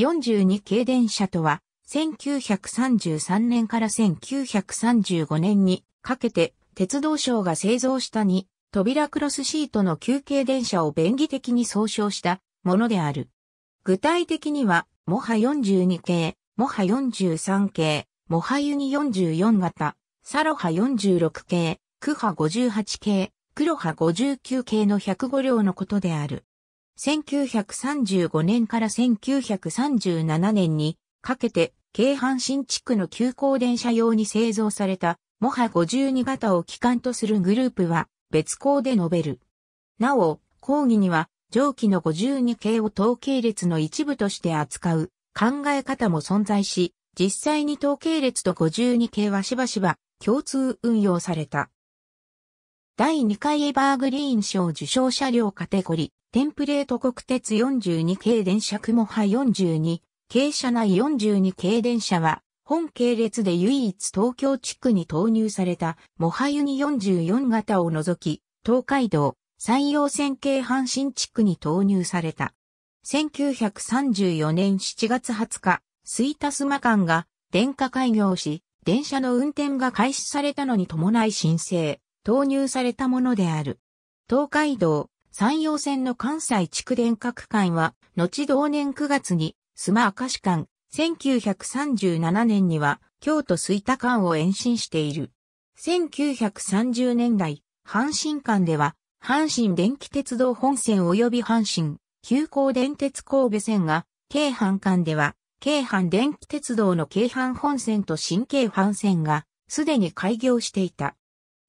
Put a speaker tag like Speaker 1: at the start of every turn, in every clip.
Speaker 1: 42系電車とは、1933年から1935年にかけて鉄道省が製造したに扉クロスシートの休憩電車を便宜的に総称したものである。具体的には、モハ42系、モハ43系、モハユニ44型、サロハ46系、クハ58系、クロハ59系の105両のことである。1935年から1937年にかけて、京阪新地区の急行電車用に製造された、モハ52型を機関とするグループは、別項で述べる。なお、講義には、上記の52系を統計列の一部として扱う考え方も存在し、実際に統計列と52系はしばしば共通運用された。第2回エバーグリーン賞受賞車両カテゴリ、テンプレート国鉄42系電車雲波42、系車内42系電車は、本系列で唯一東京地区に投入された、モハユニ44型を除き、東海道、山陽線系阪神地区に投入された。1934年7月20日、イ田スマ間が電化開業し、電車の運転が開始されたのに伴い申請、投入されたものである。東海道、山陽線の関西蓄電各間は、後同年9月に、須磨明石間、1937年には、京都水田間を延伸している。1930年代、阪神間では、阪神電気鉄道本線及び阪神、急行電鉄神戸線が、京阪間では、京阪電気鉄道の京阪本線と新京阪線が、すでに開業していた。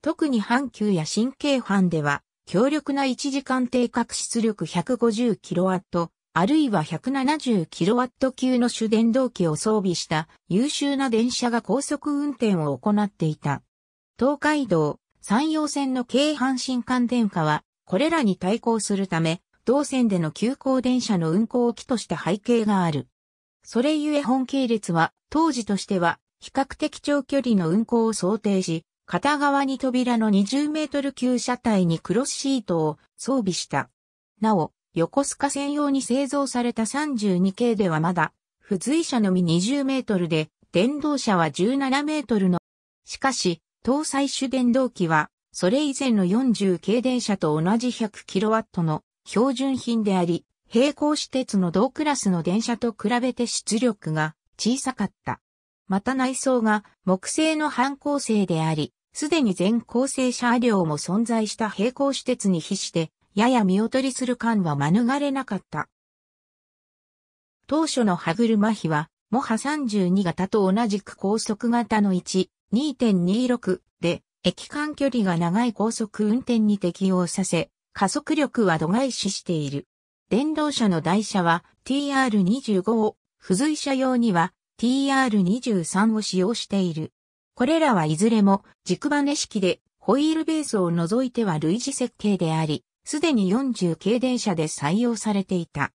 Speaker 1: 特に阪急や神経班では、強力な1時間定格出力 150kW、あるいは 170kW 級の主電動機を装備した優秀な電車が高速運転を行っていた。東海道、山陽線の京阪神間電化は、これらに対抗するため、同線での急行電車の運行を機とした背景がある。それゆえ本系列は、当時としては、比較的長距離の運行を想定し、片側に扉の20メートル級車体にクロスシートを装備した。なお、横須賀専用に製造された32系ではまだ、付随車のみ20メートルで、電動車は17メートルの。しかし、搭載主電動機は、それ以前の40系電車と同じ 100kW の標準品であり、並行私鉄の同クラスの電車と比べて出力が小さかった。また内装が木製の半抗性であり、すでに全構成車両も存在した並行施設に比して、やや見劣りする感は免れなかった。当初の歯車比は、モハ32型と同じく高速型の1、2.26で、駅間距離が長い高速運転に適用させ、加速力は度外視している。電動車の台車は TR25 を、付随車用には TR23 を使用している。これらはいずれも軸バネ式でホイールベースを除いては類似設計であり、すでに40系電車で採用されていた。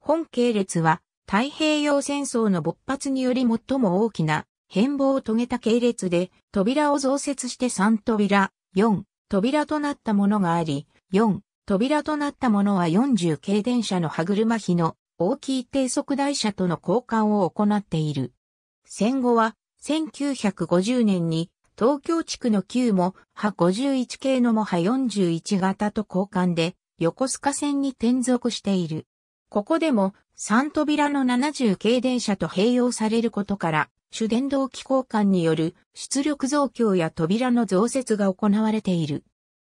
Speaker 1: 本系列は太平洋戦争の勃発により最も大きな変貌を遂げた系列で扉を増設して3扉、4扉となったものがあり、4扉となったものは40系電車の歯車比の大きい低速台車との交換を行っている。戦後は1950年に東京地区の旧も派51系のも派41型と交換で横須賀線に転属している。ここでも3扉の70系電車と併用されることから主電動機交換による出力増強や扉の増設が行われている。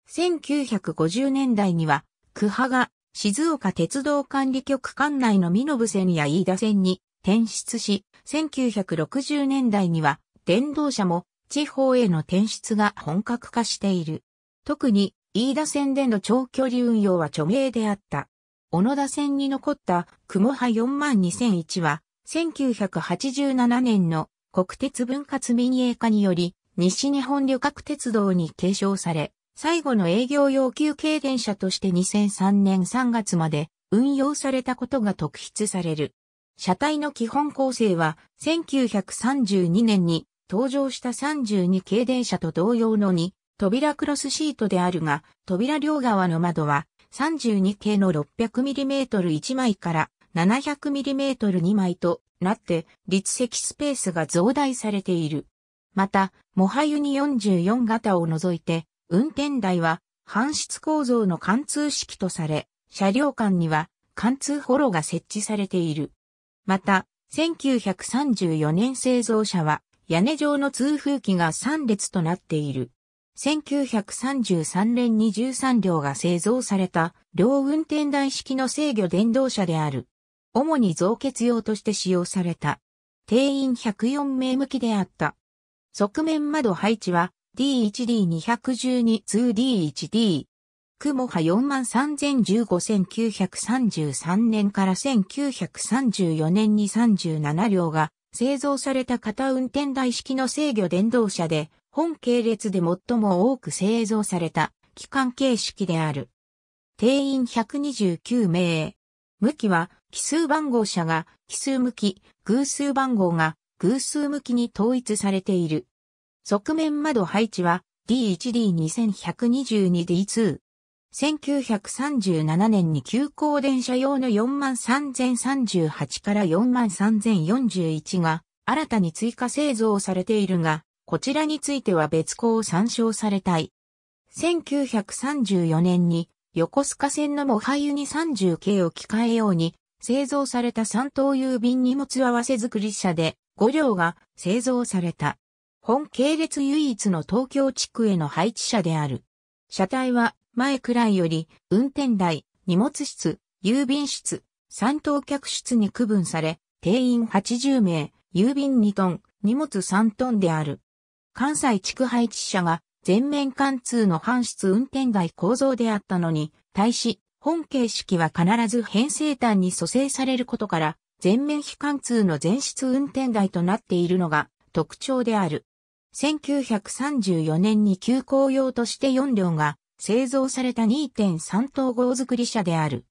Speaker 1: 1950年代には、区派が静岡鉄道管理局管内の身延線や飯田線に転出し、1960年代には電動車も地方への転出が本格化している。特に飯田線での長距離運用は著名であった。小野田線に残った雲波42001は、1987年の国鉄分割民営化により、西日本旅客鉄道に継承され、最後の営業要求軽電車として2003年3月まで運用されたことが特筆される。車体の基本構成は、1932年に登場した32系電車と同様のに、扉クロスシートであるが、扉両側の窓は32系の 600mm1 枚から 700mm2 枚となって立石スペースが増大されている。また、モハユニ44型を除いて、運転台は搬出構造の貫通式とされ、車両間には貫通ホロが設置されている。また、1934年製造車は屋根状の通風機が3列となっている。1933年に13両が製造された両運転台式の制御電動車である。主に造血用として使用された。定員104名向きであった。側面窓配置は D1D212-2D1D 雲波43,015,933年から1934年に37両が製造された型運転台式の制御電動車で、本系列で最も多く製造された機関形式である。定員129名。向きは奇数番号車が奇数向き、偶数番号が偶数向きに統一されている。側面窓配置は D1D2122D2、1937年に急行電車用の43038から43041が新たに追加製造されているが、こちらについては別項を参照されたい。1934年に横須賀線のモハユに30系を機械用に製造された三等郵便荷物合わせ作り車で5両が製造された。本系列唯一の東京地区への配置車である。車体は前くらいより、運転台、荷物室、郵便室、三等客室に区分され、定員80名、郵便2トン、荷物3トンである。関西地区配置者が全面貫通の搬出運転台構造であったのに、対し、本形式は必ず編成端に蘇生されることから、全面非貫通の全室運転台となっているのが特徴である。1934年に急行用として4両が製造された2.3等号作り車である。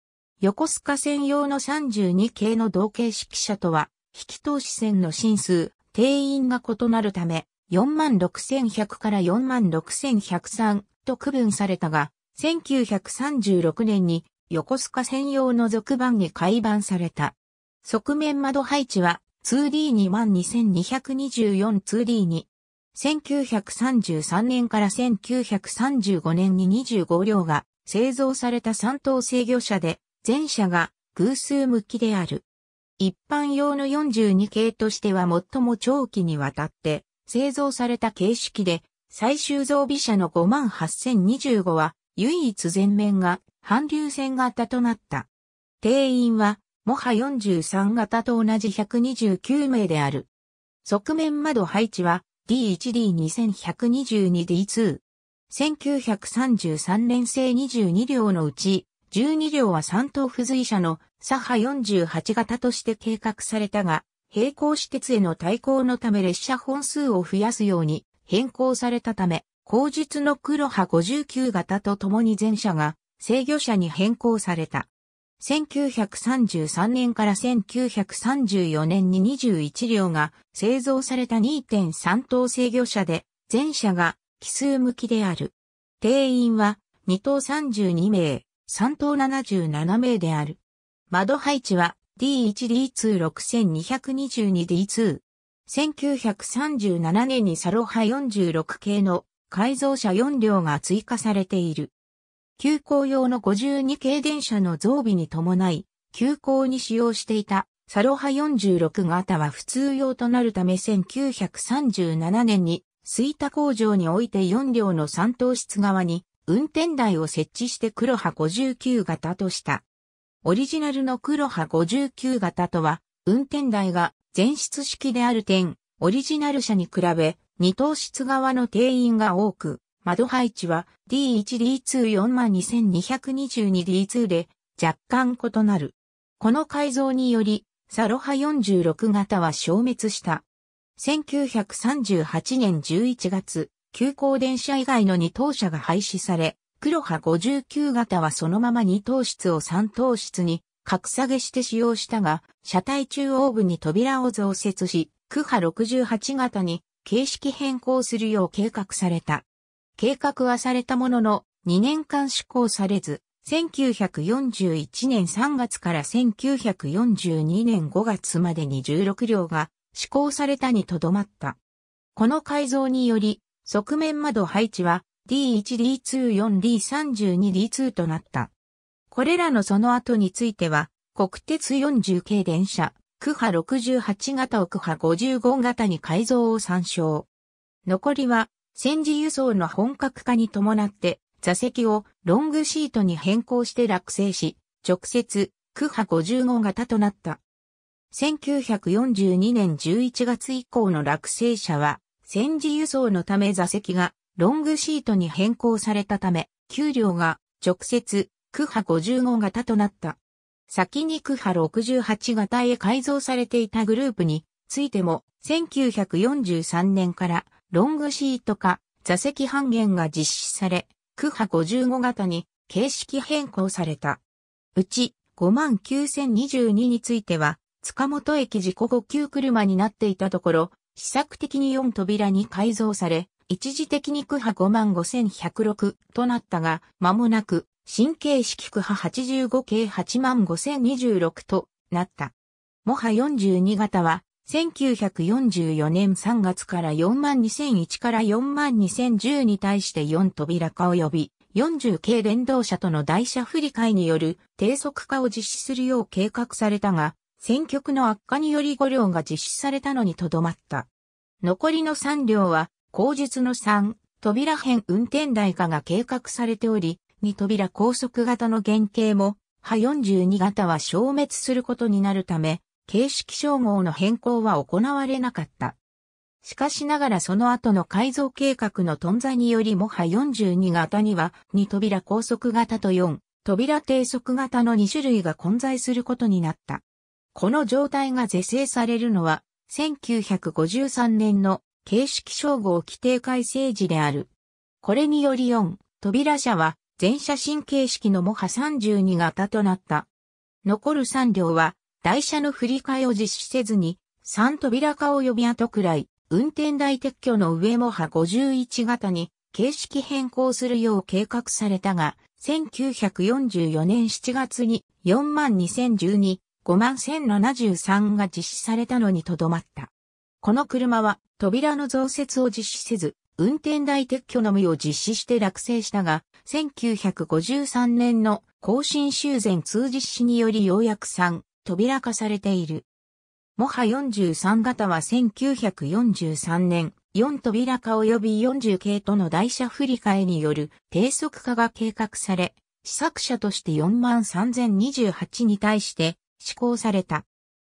Speaker 1: 横須賀線用の32系の同型式車とは、引き通し線の進数、定員が異なるため、46100から46103と区分されたが、1936年に横須賀専用の続版に改版された。側面窓配置は 2D22224-2D に1933年から1935年に25両が製造された3等制御車で、全車が偶数向きである。一般用の42系としては最も長期にわたって製造された形式で、最終増備車の58025は唯一前面が反流線型となった。定員は、モハ43型と同じ129名である。側面窓配置は D1D2122D2。1933年製22両のうち、12両は3等付随車の左派48型として計画されたが、並行私鉄への対抗のため列車本数を増やすように変更されたため、後日の黒派59型と共に全車が制御車に変更された。1933年から1934年に21両が製造された2.3等制御車で、全車が奇数向きである。定員は2等32名、3等77名である。窓配置は D1D26222D2。1937年にサロハ46系の改造車4両が追加されている。急行用の52系電車の増備に伴い、急行に使用していたサロハ46型は普通用となるため1937年に水田工場において4両の3等室側に運転台を設置して黒波59型とした。オリジナルの黒波59型とは、運転台が全室式である点、オリジナル車に比べ、2等室側の定員が多く、窓配置は D1D24222D2 で若干異なる。この改造により、サロハ46型は消滅した。1938年11月、急行電車以外の2等車が廃止され、黒波59型はそのまま2等室を3等室に格下げして使用したが、車体中央部に扉を増設し、ク波68型に形式変更するよう計画された。計画はされたものの、2年間施行されず、1941年3月から1942年5月までに16両が施行されたにとどまった。この改造により、側面窓配置は D1、D2、4、D32、D2 となった。これらのその後については、国鉄40系電車、区波68型を区波55型に改造を参照。残りは戦時輸送の本格化に伴って座席をロングシートに変更して落成し、直接、クハ55型となった。1942年11月以降の落成者は、戦時輸送のため座席がロングシートに変更されたため、給料が直接、クハ55型となった。先にクハ68型へ改造されていたグループについても、1943年からロングシート化、座席半減が実施され、クハ55型に形式変更された。うち59,022については、塚本駅事故後急車になっていたところ、試作的に4扉に改造され、一時的に区派55,106となったが、間もなく、新形式区派85系85,026となった。もは42型は、1944年3月から42001から42010に対して4扉化及び40系連動車との台車振り替えによる低速化を実施するよう計画されたが、戦局の悪化により5両が実施されたのにとどまった。残りの3両は、後述の3、扉編運転台化が計画されており、2扉高速型の原型も、波42型は消滅することになるため、形式称号の変更は行われなかった。しかしながらその後の改造計画の頓挫によりモハ42型には2扉高速型と4扉低速型の2種類が混在することになった。この状態が是正されるのは1953年の形式称号規定改正時である。これにより4扉車は全車新形式のモハ32型となった。残る3両は台車の振り替えを実施せずに、三扉化呼び後くらい、運転台撤去の上も派51型に形式変更するよう計画されたが、1944年7月に42012、51073が実施されたのにとどまった。この車は扉の増設を実施せず、運転台撤去のみを実施して落成したが、1953年の更新修繕通実施によりようやく3、扉化されている。モハ43型は1943年、4扉化及び40系との台車振り替えによる低速化が計画され、試作車として43028に対して施行された。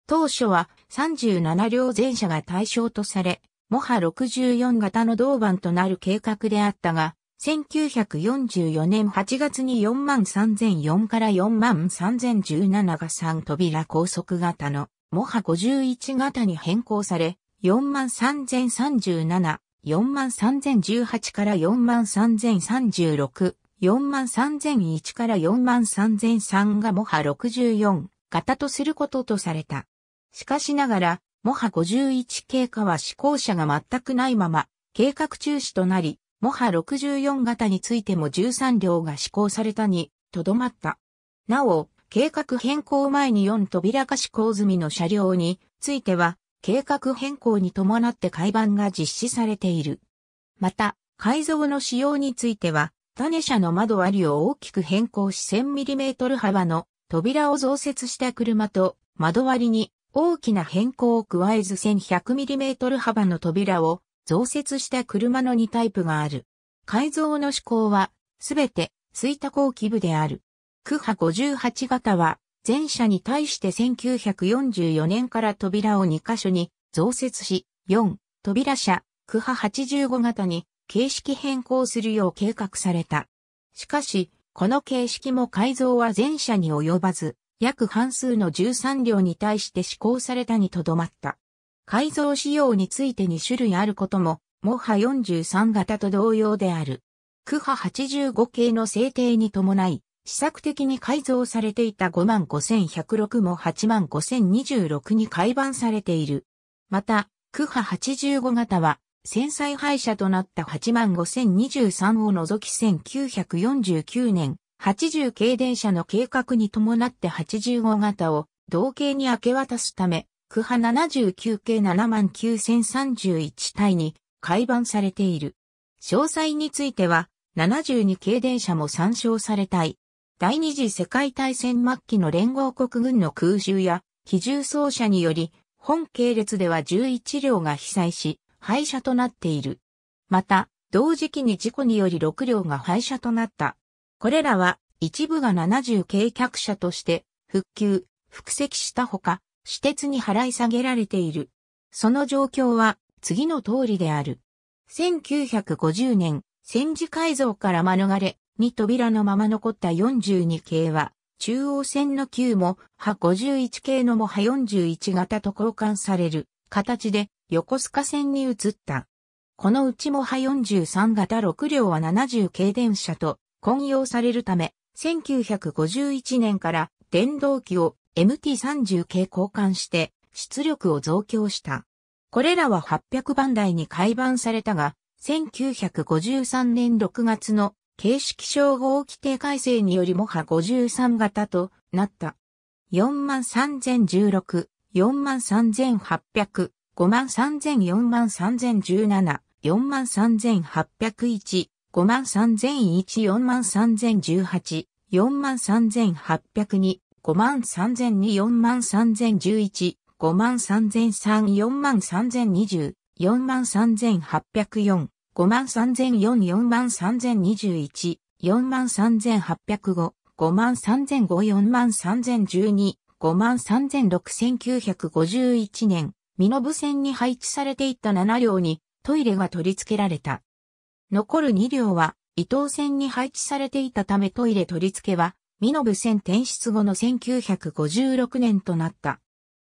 Speaker 1: 当初は37両全車が対象とされ、モハ64型の銅板となる計画であったが、1944年8月に4 3004から4 3017が3扉高速型のモハ51型に変更され、4 3037、4 3018から4 3036、4 3001から4 3003がモハ64型とすることとされた。しかしながら、モハ51経過は試行者が全くないまま、計画中止となり、モハ64型についても13両が施行されたに、とどまった。なお、計画変更前に4扉化施行済みの車両については、計画変更に伴って改版が実施されている。また、改造の仕様については、種車の窓割りを大きく変更し 1000mm 幅の扉を増設した車と窓割りに大きな変更を加えず 1100mm 幅の扉を増設した車の2タイプがある。改造の試行は、すべて、水多後期部である。クハ58型は、前者に対して1944年から扉を2カ所に増設し、4、扉車、クハ85型に形式変更するよう計画された。しかし、この形式も改造は前者に及ばず、約半数の13両に対して施行されたにとどまった。改造仕様について2種類あることも、モハ43型と同様である。クハ85系の制定に伴い、試作的に改造されていた55106も85026に改版されている。また、クハ85型は、戦災廃車となった85023を除き1949年、80系電車の計画に伴って85型を同型に明け渡すため、区派79系79031体に改版されている。詳細については、72系電車も参照されたい。第二次世界大戦末期の連合国軍の空襲や機銃奏者により、本系列では11両が被災し、廃車となっている。また、同時期に事故により6両が廃車となった。これらは一部が70系客車として復旧、復席したほか、私鉄に払い下げられている。その状況は次の通りである。1950年、戦時改造から免れ、に扉のまま残った42系は、中央線の9も、は51系のもは41型と交換される形で横須賀線に移った。このうちもは43型6両は70系電車と混用されるため、1951年から電動機を MT30 系交換して出力を増強した。これらは800番台に改版されたが、1953年6月の形式称号規定改正によりもは53型となった。43016、43800、530043017、43801、53001、43018、43802、5万3002、4万3011、5万3003、4万3020、4万3804、5万3004、4万3021、4万3805、5万3005、4万3012、5万36951年、身延線に配置されていった7両にトイレが取り付けられた。残る2両は伊東線に配置されていたためトイレ取り付けは身延線転出後の1956年となった。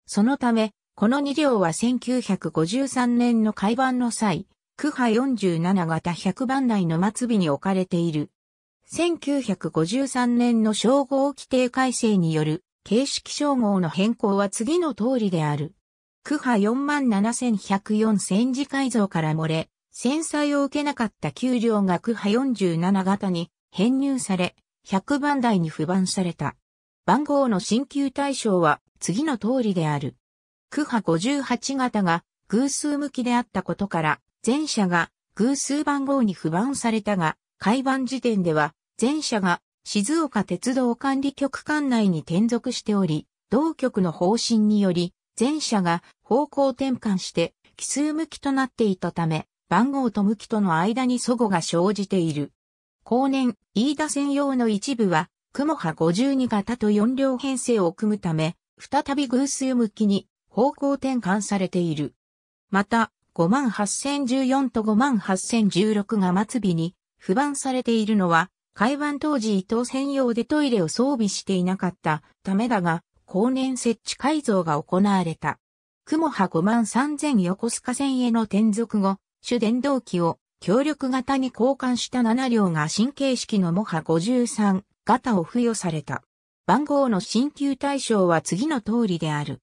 Speaker 1: そのため、この2両は1953年の改版の際、区波47型100番台の末尾に置かれている。1953年の称号規定改正による形式称号の変更は次の通りである。区波47104戦時改造から漏れ、戦災を受けなかった給料が区波47型に編入され、100番台に不番された。番号の新旧対象は次の通りである。区波58型が偶数向きであったことから、前者が偶数番号に不番されたが、開番時点では、前者が静岡鉄道管理局管内に転属しており、同局の方針により、前者が方向転換して奇数向きとなっていたため、番号と向きとの間に齟齬が生じている。後年、飯田専用の一部は、雲波52型と4両編成を組むため、再び偶数向きに方向転換されている。また、58014と58016が末尾に不番されているのは、海湾当時伊藤専用でトイレを装備していなかったためだが、後年設置改造が行われた。雲波5万3000横須賀線への転属後、主電動機を協力型に交換した7両が新形式のモハ53型を付与された。番号の新旧対象は次の通りである。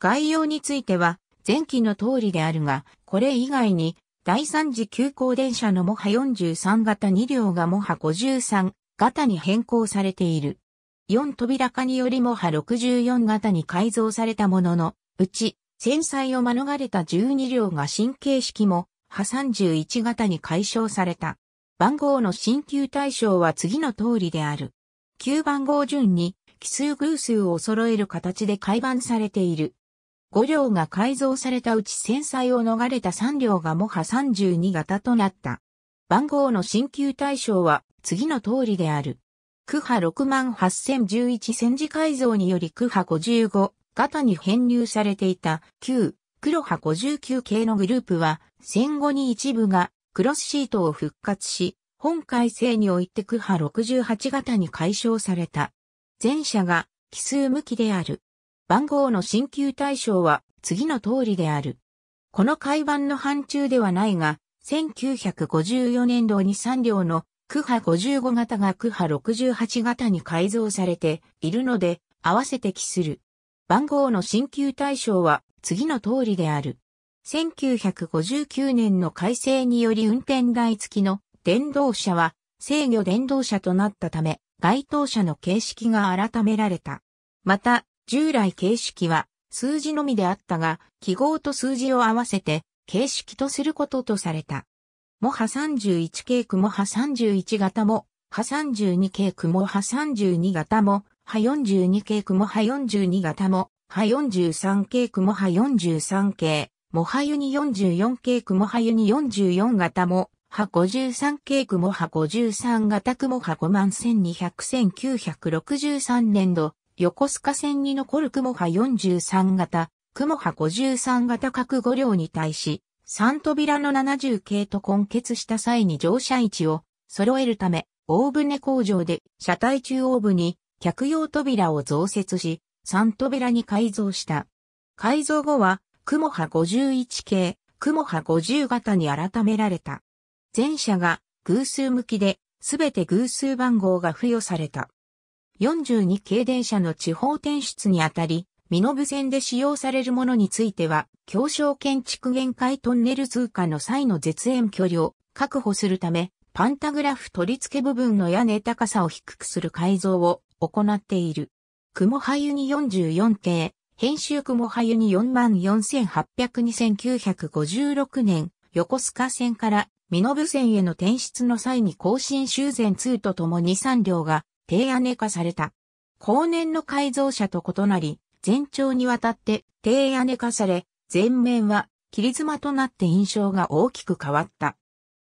Speaker 1: 概要については前期の通りであるが、これ以外に第3次急行電車のモハ43型2両がモハ53型に変更されている。4扉化によりモハ64型に改造されたものの、うち、戦災を免れた12両が新形式も、波31型に解消された。番号の新旧対象は次の通りである。9番号順に奇数偶数を揃える形で改版されている。5両が改造されたうち戦災を逃れた3両がも波32型となった。番号の新旧対象は次の通りである。区波68011戦時改造により区波55型に編入されていた旧黒波59系のグループは、戦後に一部がクロスシートを復活し、本改正においてク波68型に解消された。前者が奇数向きである。番号の新旧対象は次の通りである。この改板の範疇ではないが、1954年度に3両のク波55型がク波68型に改造されているので、合わせて奇する。番号の新旧対象は次の通りである。1959年の改正により運転台付きの電動車は制御電動車となったため、該当車の形式が改められた。また、従来形式は数字のみであったが、記号と数字を合わせて形式とすることとされた。モハ31系クモハ31型も、ハ32系クモハ32型も、ハ42系クモハ42型も、波43系雲波43系、モハユニ44系雲波ユニ44型も、波53系雲波53型雲波51200 1963年度、横須賀線に残る雲波43型、雲波53型各5両に対し、3扉の70系と混結した際に乗車位置を揃えるため、大船工場で車体中央部に客用扉を増設し、サントベラに改造した。改造後は、雲ハ51系、雲ハ50型に改められた。前者が偶数向きで、すべて偶数番号が付与された。42系電車の地方転出にあたり、身延線で使用されるものについては、狭小建築限界トンネル通過の際の絶縁距離を確保するため、パンタグラフ取り付け部分の屋根高さを低くする改造を行っている。雲俳優に44系、編集雲俳優に44800-2956年、横須賀線から身延線への転出の際に更新修繕2とともに3両が低屋根化された。後年の改造車と異なり、全長にわたって低屋根化され、前面は切妻となって印象が大きく変わった。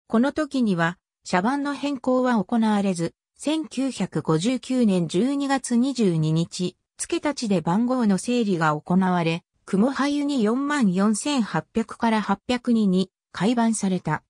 Speaker 1: この時には、車番の変更は行われず、1959年12月22日、付け立ちで番号の整理が行われ、雲俳に44800から8 0 2に改版された。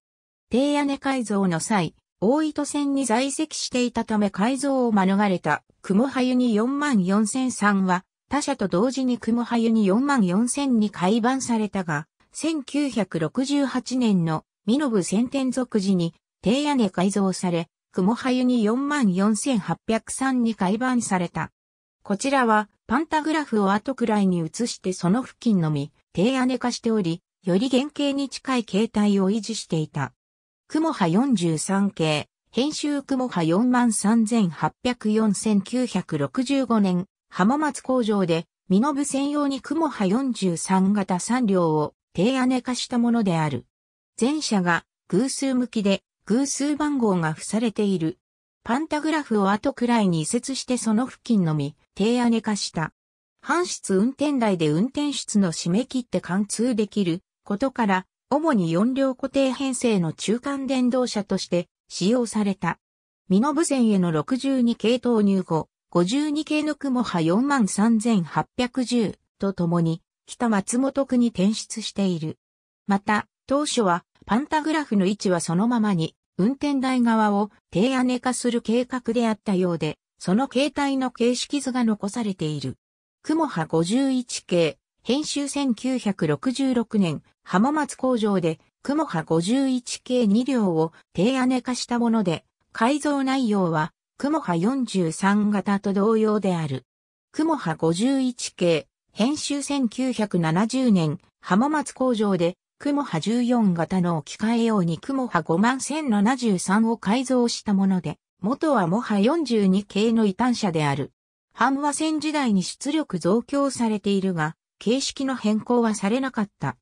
Speaker 1: 低屋根改造の際、大糸線に在籍していたため改造を免れた雲俳に44003は、他社と同時に雲俳に44000に改版されたが、1968年の身延先天属時に低屋根改造され、雲早に44,803に改版された。こちらは、パンタグラフを後くらいに移してその付近のみ、低屋根化しており、より原型に近い形態を維持していた。雲波43系、編集雲波4 3 8 0 4 9 6 5年、浜松工場で、身延専用に雲波43型3両を低屋根化したものである。前者が偶数向きで、偶数番号が付されている。パンタグラフを後くらいに移設してその付近のみ、低屋根化した。搬出運転台で運転室の締め切って貫通できることから、主に4両固定編成の中間電動車として使用された。身濃部線への62系投入後、52系の雲波43810とともに、北松本区に転出している。また、当初はパンタグラフの位置はそのままに、運転台側を低屋根化する計画であったようで、その形態の形式図が残されている。雲波51系、編集1966年、浜松工場で雲波51系2両を低屋根化したもので、改造内容は雲波43型と同様である。雲波51系、編集1970年、浜松工場でクモハ14型の置き換え用にクモハ51073を改造したもので、元はモ波42系の異端車である。半和線時代に出力増強されているが、形式の変更はされなかった。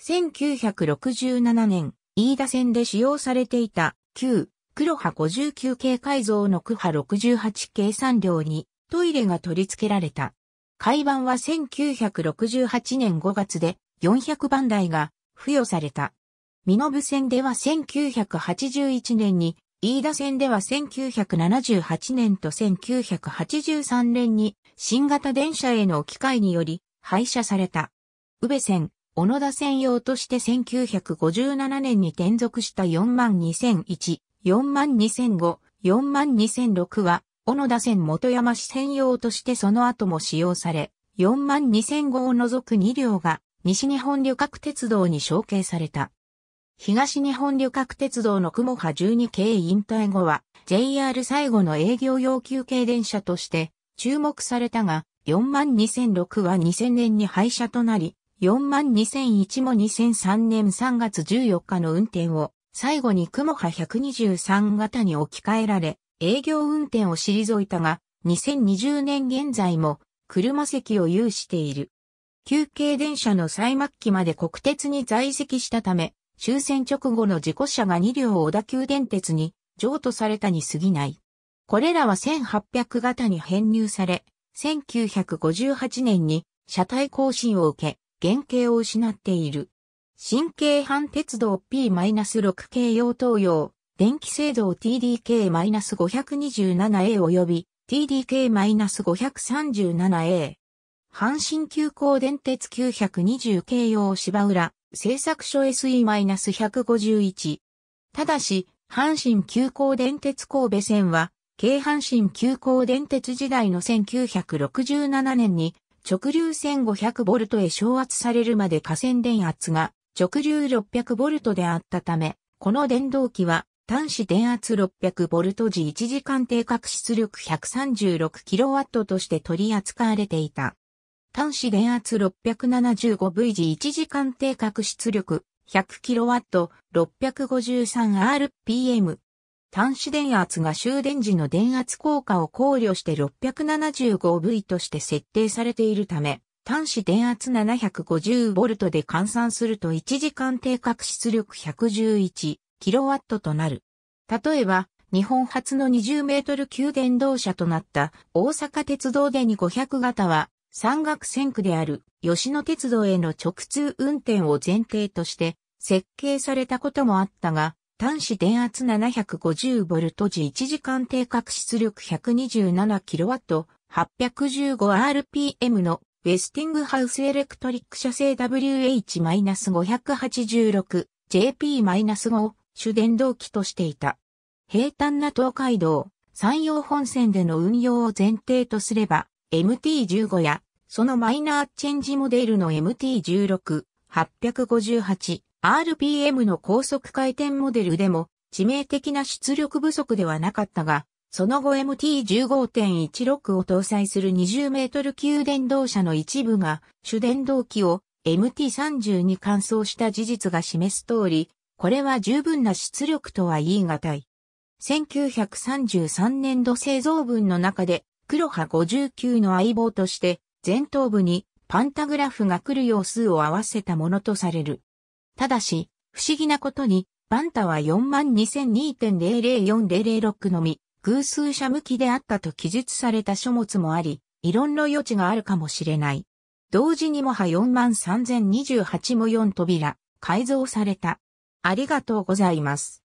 Speaker 1: 1967年、飯田線で使用されていた旧黒波59系改造のクハ68系3両にトイレが取り付けられた。海板は1968年5月で400番台が付与された。身延線では1981年に、飯田線では1978年と1983年に新型電車への機械により廃車された。宇部線、小野田線用として1957年に転属した42001、42005、42006は小野田線元山市専用としてその後も使用され、42005を除く2両が西日本旅客鉄道に承継された。東日本旅客鉄道の雲波12系引退後は JR 最後の営業要求系電車として注目されたが42006は2000年に廃車となり42001も2003年3月14日の運転を最後に雲波123型に置き換えられ営業運転を退いたが2020年現在も車席を有している。休憩電車の最末期まで国鉄に在籍したため、終戦直後の事故車が2両小田急電鉄に譲渡されたに過ぎない。これらは1800型に編入され、1958年に車体更新を受け、原型を失っている。新京阪鉄道 P-6 系用東洋、電気制造 TDK-527A 及び TDK-537A。阪神急行電鉄920京葉芝浦、製作所 SE-151。ただし、阪神急行電鉄神戸線は、京阪神急行電鉄時代の1967年に、直流 1500V へ昇圧されるまで河川電圧が直流 600V であったため、この電動機は端子電圧 600V 時1時間定格出力 136kW として取り扱われていた。端子電圧6 7 5 v 時1時間定格出力 100kW653rpm。端子電圧が終電時の電圧効果を考慮して 675V として設定されているため、端子電圧 750V で換算すると1時間定格出力 111kW となる。例えば、日本初の20メートル級電動車となった大阪鉄道でに500型は山岳線区である吉野鉄道への直通運転を前提として設計されたこともあったが、端子電圧 750V 時1時間定格出力 127kW815rpm のウェスティングハウスエレクトリック社製 WH-586JP-5 を主電動機としていた。平坦な東海道、山陽本線での運用を前提とすれば、MT15 やそのマイナーチェンジモデルの MT16、858、RPM の高速回転モデルでも致命的な出力不足ではなかったが、その後 MT15.16 を搭載する20メートル級電動車の一部が主電動機を MT30 に換装した事実が示す通り、これは十分な出力とは言い難い。1933年度製造分の中で黒波59の相棒として前頭部にパンタグラフが来る様数を合わせたものとされる。ただし、不思議なことに、バンタは42,002.004006のみ、偶数者向きであったと記述された書物もあり、異論の余地があるかもしれない。同時にもは43,028も4扉、改造された。ありがとうございます。